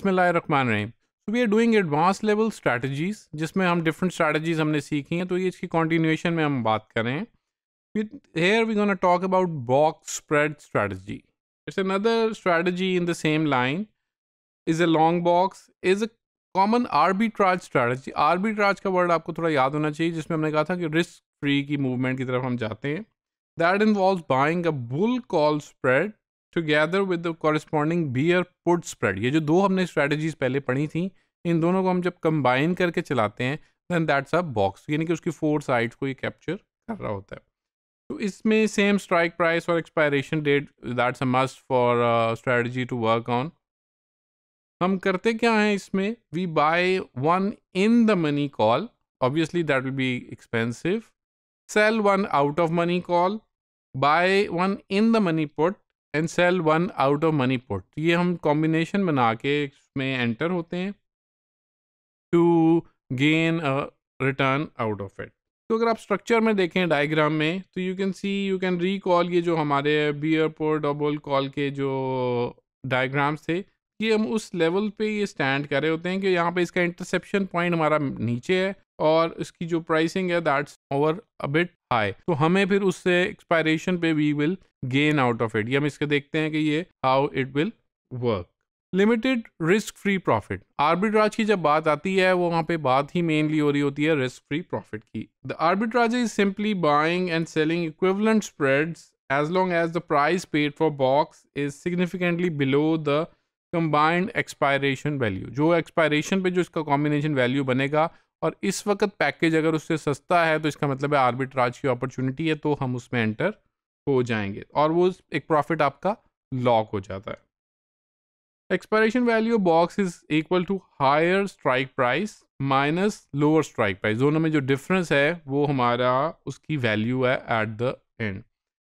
रकमान बिसमीम we are doing advance level strategies जिसमें हम डिफरेंट स्ट्रैटेजीज हमने सीखी हैं तो ये इसकी कॉन्टीन्यूएशन में हम बात कर रहे हैं here we gonna talk about box spread strategy it's another strategy in the same line is a long box is a common arbitrage strategy arbitrage का वर्ड आपको थोड़ा याद होना चाहिए जिसमें हमने कहा था कि रिस्क फ्री की मूवमेंट की तरफ हम जाते हैं that involve buying a bull call spread together with the corresponding bear put spread ये जो दो हमने स्ट्रैटेजीज पहले पढ़ी थी इन दोनों को हम जब कंबाइन करके चलाते हैं देन दैट्स अ बॉक्स यानी कि उसकी फोर साइड को ये कैप्चर कर रहा होता है तो इसमें सेम स्ट्राइक प्राइस और expiration date that's a must for strategy to work on हम करते क्या हैं इसमें we buy one in the money call obviously that will be expensive sell one out of money call buy one in the money put and sell one out of money put ये हम combination बना के इसमें enter होते हैं to gain return out of it तो अगर आप स्ट्रक्चर में देखें डायग्राम में तो you can see you can recall ये जो हमारे बी एयरपोर्ट डबल कॉल के जो डायग्राम्स थे ये हम उस लेवल पे ये स्टैंड कर रहे होते हैं कि यहाँ पे इसका इंटरसेप्शन पॉइंट हमारा नीचे है और इसकी जो प्राइसिंग है दैट्स ओवर अबिट हाई तो हमें फिर उससे एक्सपायरेशन पे we will gain out of it ये हम इसके देखते हैं कि ये how it will work limited risk free profit arbitrage की जब बात आती है वो वहाँ पे बात ही मेनली हो रही होती है रिस्क फ्री प्रॉफिट की the arbitrage is simply buying and selling equivalent spreads as long as the price paid for box is significantly below the combined expiration value जो एक्सपायरेशन पे जो इसका कॉम्बिनेशन वैल्यू बनेगा और इस वक्त पैकेज अगर उससे सस्ता है तो इसका मतलब है आर्बिट्राज की अपॉर्चुनिटी है तो हम उसमें एंटर हो जाएंगे और वो एक प्रॉफिट आपका लॉक हो जाता है expiration value box is equal to higher strike price minus lower strike price दोनों में जो डिफरेंस है वो हमारा उसकी वैल्यू है एट द एंड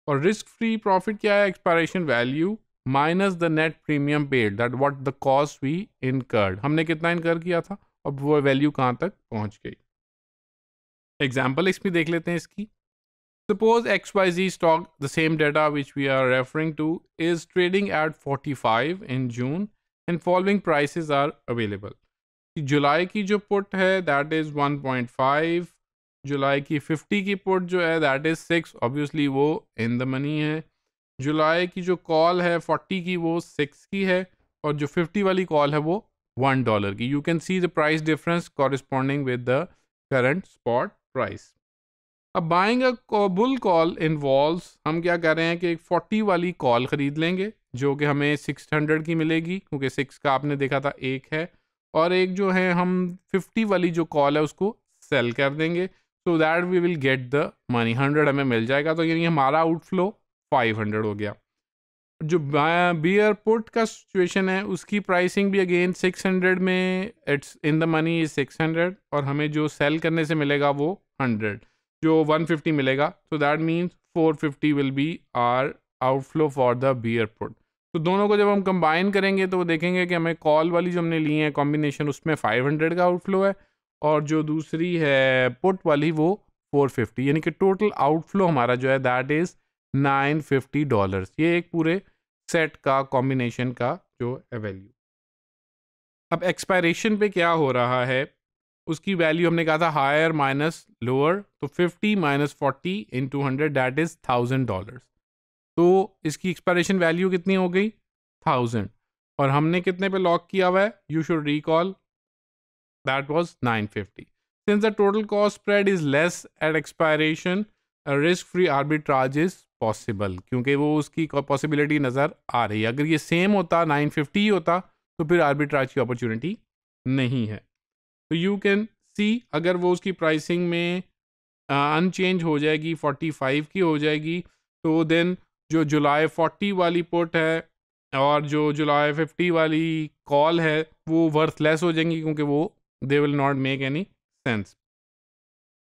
और रिस्क फ्री प्रॉफिट क्या है expiration value minus the net premium paid that what the cost we incurred हमने कितना इनकर किया था अब वो वैल्यू कहाँ तक पहुँच गई एग्जाम्पल इसमें देख लेते हैं इसकी suppose X Y Z stock the same data which we are referring to is trading at forty five in June and following price are available July की जो पुट है that is one point five July की fifty की put जो है that is six obviously वो इन the money है जुलाई की जो कॉल है फोर्टी की वो सिक्स की है और जो फिफ्टी वाली कॉल है वो वन डॉलर की you can see the price difference corresponding with the current spot price अब बाइंग अ बुल कॉल वॉल्स हम क्या कर रहे हैं कि एक फोर्टी वाली कॉल ख़रीद लेंगे जो कि हमें सिक्स हंड्रेड की मिलेगी क्योंकि सिक्स का आपने देखा था एक है और एक जो है हम फिफ्टी वाली जो कॉल है उसको सेल कर देंगे so that we will get the money hundred हमें मिल जाएगा तो यानी हमारा आउटफ्लो फाइव हंड्रेड हो गया जो बियर पोर्ट का सिचुएशन है उसकी प्राइसिंग भी अगेन 600 में it's in the money is 600 और हमें जो सेल करने से मिलेगा वो 100 जो 150 मिलेगा so that means 450 will be our outflow for the bear put तो दोनों को जब हम कंबाइन करेंगे तो वो देखेंगे कि हमें कॉल वाली जो हमने ली है कॉम्बिनेशन उसमें 500 का आउटफ्लो है और जो दूसरी है पुट वाली वो 450 यानी कि टोटल आउटफ्लो हमारा जो है दैट इज़ 950 डॉलर्स ये एक पूरे सेट का कॉम्बिनेशन का जो है वैल्यू अब एक्सपायरेशन पे क्या हो रहा है उसकी वैल्यू हमने कहा था हायर माइनस लोअर तो 50 minus forty into hundred that is thousand dollar तो इसकी एक्सपायरेशन वैल्यू कितनी हो गई थाउजेंड और हमने कितने पे लॉक किया हुआ है you should recall that was 950 since the total cost spread is less at expiration risk free arbitrage is possible क्योंकि वो उसकी पॉसिबिलिटी नज़र आ रही है अगर ये सेम होता 950 ही होता तो फिर आर्बिट्राज की अपॉर्चुनिटी नहीं है तो यू कैन सी अगर वो उसकी प्राइसिंग में अनचेंज uh, हो जाएगी 45 की हो जाएगी तो देन जो जुलाई 40 वाली पुट है और जो जुलाई 50 वाली कॉल है वो वर्थ लेस हो जाएंगी क्योंकि वो they will not make any sense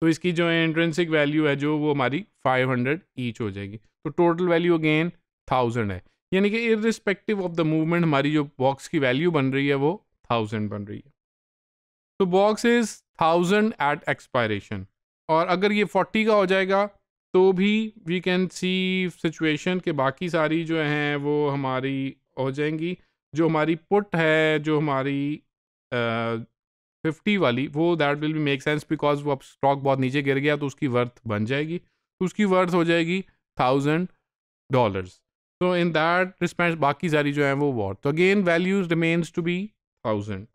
तो इसकी जो है इंट्रेंसिक वैल्यू है जो वो हमारी 500 हंड्रेड ईच हो जाएगी तो टोटल वैल्यू अगेन थाउजेंड है यानी कि इरिस्पेक्टिव ऑफ द मूवमेंट हमारी जो बॉक्स की वैल्यू बन रही है वो थाउजेंड बन रही है तो box is thousand at expiration और अगर ये फोर्टी का हो जाएगा तो भी वी कैन सी सिचुएशन के बाकी सारी जो हैं वो हमारी हो जाएंगी जो हमारी पुट है जो हमारी फिफ्टी वाली वो दैट विल भी मेक सेंस बिकॉज वो अब स्टॉक बहुत नीचे गिर गया तो उसकी वर्थ बन जाएगी तो उसकी वर्थ हो जाएगी थाउजेंड डॉलर्स तो इन दैट रिस्पेक्ट बाकी सारी जो है वो वॉर तो again values remains to be thousand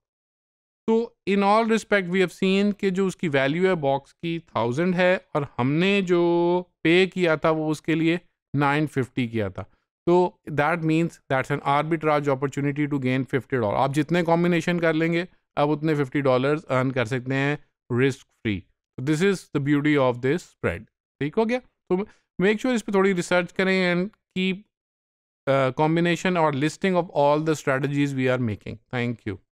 तो in all respect we have seen के जो उसकी वैल्यू है बॉक्स की थाउजेंड है और हमने जो पे किया था वो उसके लिए नाइन फिफ्टी किया था तो that means that's an arbitrage opportunity to gain fifty dollar आप जितने कॉम्बिनेशन कर लेंगे आप उतने फिफ्टी डॉलर्स अर्न कर सकते हैं risk free this is the beauty of this spread ठीक हो गया तो मेक श्योर इस पर थोड़ी रिसर्च करें एंड कीप कॉम्बिनेशन और listing of all the strategies we are making thank you